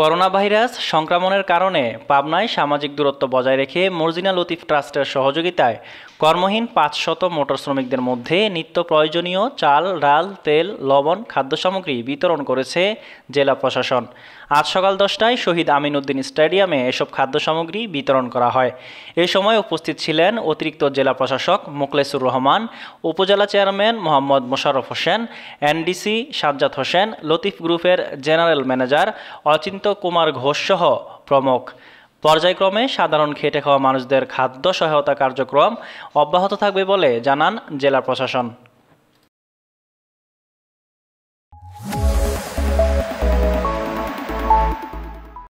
corona virus সংক্রমণের কারণে পাবনায় সামাজিক দূরত্ব বজায় রেখে মর্জিনা লতিফ ট্রাস্টের সহযোগিতায় কর্মহীন পাঁচশত মোটর শ্রমিকদের মধ্যে নিত্য প্রয়োজনীয় চাল ডাল তেল লবণ খাদ্য সামগ্রী বিতরণ করেছে জেলা প্রশাসন আজ সকাল দশটায় শহীদ আমিনউদ্দিন স্টেডিয়ামে এসব খাদ্য সামগ্রী বিতরণ করা হয় এ সময় উপস্থিত ছিলেন অতিরিক্ত জেলা প্রশাসক মোকলেসুর রহমান উপজেলা চেয়ারম্যান মোহাম্মদ মোশাররফ হোসেন এনডিসি সাজ্জাদ হোসেন লতিফ গ্রুপের জেনারেল ম্যানেজার অচিন্ত কুমার ঘোষসহ প্রমুখ পর্যায়ক্রমে সাধারণ খেটে খাওয়া মানুষদের খাদ্য সহায়তা কার্যক্রম অব্যাহত থাকবে বলে জানান জেলা প্রশাসন